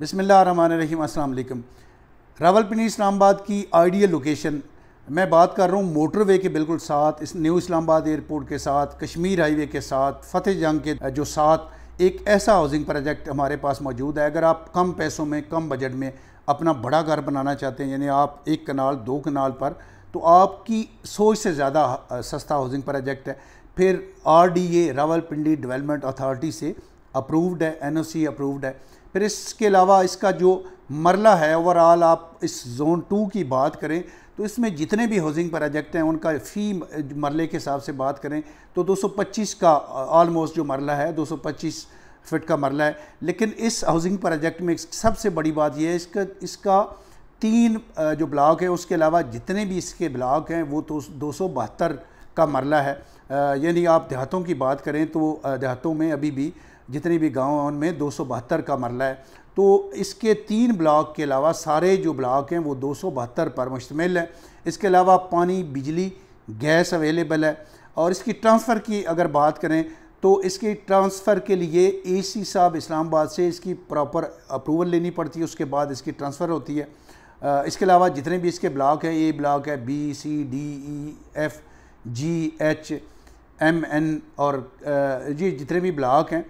रावल अल्लाम रावलपिंडी इस्लामाबाद की ideal location मैं बात कर रहा हूँ मोटरवे के बिल्कुल साथ इस न्यू इस्लामाबाद एयरपोर्ट के साथ कश्मीर हाईवे के साथ फतेह जंग के जो साथ एक ऐसा हाउसिंग प्रोजेक्ट हमारे पास मौजूद है अगर आप कम पैसों में कम बजट में अपना बड़ा घर बनाना चाहते हैं यानी आप एक कनाल दो कनाल पर तो आपकी सोच से ज़्यादा सस्ता हाउसिंग प्रोजेक्ट है फिर R D A Rawalpindi development authority से अप्रूव्ड है एनओसी अप्रूव्ड है फिर इसके अलावा इसका जो मरला है ओवरऑल आप इस जोन टू की बात करें तो इसमें जितने भी हाउसिंग प्रोजेक्ट हैं उनका फ़ी मरले के हिसाब से बात करें तो 225 का ऑलमोस्ट जो मरला है 225 फिट का मरला है लेकिन इस हाउसिंग प्रोजेक्ट में सबसे बड़ी बात यह है इसका इसका तीन जो ब्लॉक है उसके अलावा जितने भी इसके ब्लॉक हैं वो तो दो का मरला है यानी आप देहातों की बात करें तो देहातों में अभी भी जितने भी गाँव हैं उनमें दो का मरला है तो इसके तीन ब्लॉक के अलावा सारे जो ब्लॉक हैं वो दो पर मुश्तमिल है इसके अलावा पानी बिजली गैस अवेलेबल है और इसकी ट्रांसफ़र की अगर बात करें तो इसके ट्रांसफ़र के लिए ए सी साहब इस्लामाबाद से इसकी प्रॉपर अप्रूवल लेनी पड़ती है उसके बाद इसकी ट्रांसफ़र होती है इसके अलावा जितने भी इसके ब्लॉक हैं ए ब्लॉक है B C D E F G H M N और जी जितने भी ब्लॉक हैं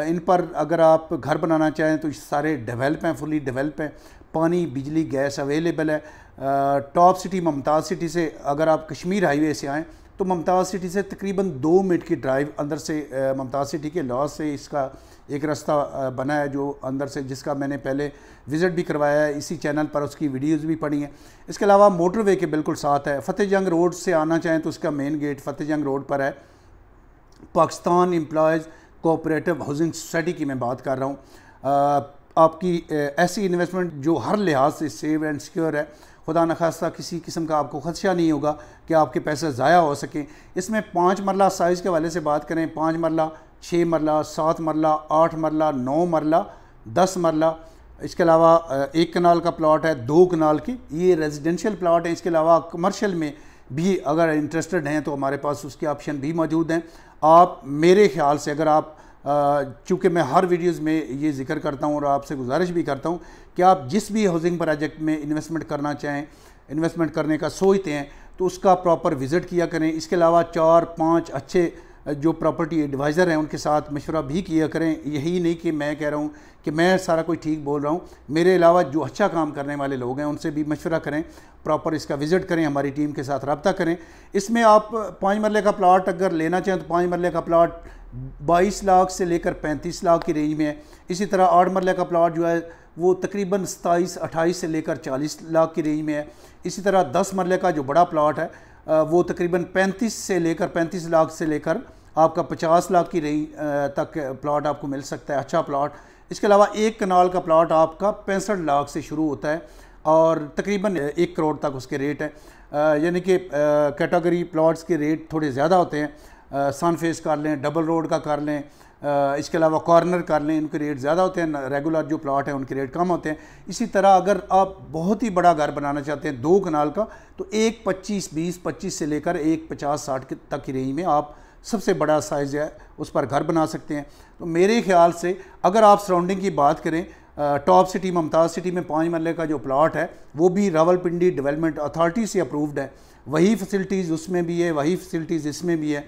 इन पर अगर आप घर बनाना चाहें तो सारे डेवलप हैं फुली डेवलप हैं पानी बिजली गैस अवेलेबल है टॉप सिटी ममताज़ सिटी से अगर आप कश्मीर हाईवे से आएँ तो ममताज़ सिटी से तकरीबन दो मिनट की ड्राइव अंदर से ममताज़ सिटी के लॉस से इसका एक रास्ता बना है जो अंदर से जिसका मैंने पहले विज़िट भी करवाया है इसी चैनल पर उसकी वीडियोस भी पड़ी हैं इसके अलावा मोटरवे के बिल्कुल साथ है फ़तेह जंग रोड से आना चाहें तो उसका मेन गेट फ़तेह जंग रोड पर है Pakistan employees cooperative housing society की मैं बात कर रहा हूँ आपकी ऐसी इन्वेस्टमेंट जो हर लिहाज से सेफ एंड सिक्योर है खुदा न खास्ता किसी किस्म का आपको खदशा नहीं होगा कि आपके पैसे ज़ाया हो सकें इसमें पाँच मरला साइज़ के हवाले से बात करें पाँच मरला छः मरला सात मरला आठ मरला नौ मरला दस मरला इसके अलावा एक कनाल का प्लाट है दो कनाल की ये रेजिडेंशियल प्लाट है इसके अलावा कमर्शियल में भी अगर इंटरेस्टेड हैं तो हमारे पास उसके ऑप्शन भी मौजूद हैं आप मेरे ख्याल से अगर आप चूँकि मैं हर वीडियोस में ये जिक्र करता हूँ और आपसे गुजारिश भी करता हूँ कि आप जिस भी हाउसिंग प्रोजेक्ट में इन्वेस्टमेंट करना चाहें इन्वेस्टमेंट करने का सोचते हैं तो उसका प्रॉपर विज़िट किया करें इसके अलावा चार पाँच अच्छे जो प्रॉपर्टी एडवाइज़र हैं उनके साथ मशवरा भी किया करें यही नहीं कि मैं कह रहा हूँ कि मैं सारा कुछ ठीक बोल रहा हूँ मेरे अलावा जो अच्छा काम करने वाले लोग हैं उनसे भी मशवरा करें प्रॉपर इसका विज़िट करें हमारी टीम के साथ रबता करें इसमें आप पाँच मरले का प्लाट अगर लेना चाहें तो पाँच मरले का प्लाट बाईस लाख से लेकर पैंतीस लाख की रेंज में है इसी तरह आठ मरले का प्लाट जो है वो तकरीबन सताईस अट्ठाईस से लेकर चालीस लाख की रेंज में है इसी तरह दस मरले का जो बड़ा प्लाट है वो तकरीबन 35 से लेकर 35 लाख से लेकर आपका 50 लाख की रेंज तक प्लाट आपको मिल सकता है अच्छा प्लाट इसके अलावा एक कनाल का प्लाट आपका पैंसठ लाख से शुरू होता है और तकरीबन एक करोड़ तक उसके रेट हैं यानी कि कैटेगरी प्लाट्स के रेट थोड़े ज़्यादा होते हैं सन फेस कर लें डबल रोड का कर लें इसके अलावा कॉर्नर कर लें उनके रेट ज़्यादा होते हैं रेगुलर जो प्लाट हैं उनके रेट कम होते हैं इसी तरह अगर आप बहुत ही बड़ा घर बनाना चाहते हैं दो कनाल का तो एक पच्चीस बीस पच्चीस से लेकर एक पचास साठ तक की रेंज में आप सबसे बड़ा साइज़ है उस पर घर बना सकते हैं तो मेरे ख्याल से अगर आप सराउंडिंग की बात करें टॉप सिटी ममताज़ सिटी में पाँच मरल का जो प्लाट है वो भी रावलपिंडी डेवलपमेंट अथॉरिटी से अप्रूव्ड है वही फैसिलिटीज़ उसमें भी है वही फैसिलिटीज़ इसमें भी है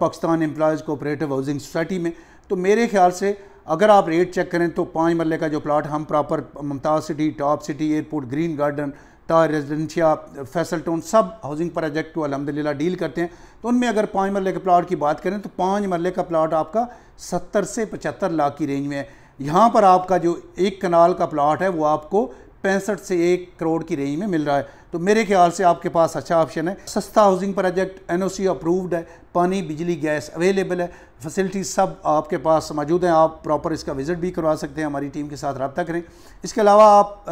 Pakistan employees cooperative housing society में तो मेरे ख्याल से अगर आप रेट चेक करें तो पाँच मरल का जो प्लाट हम proper Mumtaz city top city airport green garden ता रेजिडेंशिया फैसल टाउन सब हाउसिंग प्रोजेक्ट को अलहमदिल्ला डील करते हैं तो उनमें अगर पाँच मरल के प्लाट की बात करें तो पाँच मरल का प्लाट आपका सत्तर से पचहत्तर लाख की रेंज में है यहाँ पर आपका जो एक कनाल का प्लाट है वो आपको पैंसठ से एक करोड़ की रेंज में मिल रहा है तो मेरे ख्याल से आपके पास अच्छा ऑप्शन है सस्ता हाउसिंग प्रोजेक्ट एनओसी अप्रूव्ड है पानी बिजली गैस अवेलेबल है फैसिलिटीज़ सब आपके पास मौजूद हैं आप प्रॉपर इसका विज़िट भी करवा सकते हैं हमारी टीम के साथ रबता करें इसके अलावा आप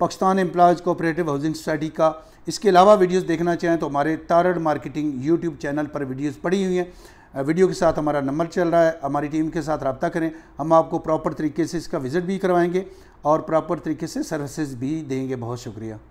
Pakistan employees cooperative housing society का इसके अलावा वीडियोस देखना चाहें तो हमारे तारड़ मार्केटिंग यूट्यूब चैनल पर वीडियोस पड़ी हुई हैं वीडियो के साथ हमारा नंबर चल रहा है हमारी टीम के साथ रबता करें हम आपको प्रॉपर तरीके से इसका विज़िट भी करवाएंगे और प्रॉपर तरीके से सर्विसेज भी देंगे बहुत शुक्रिया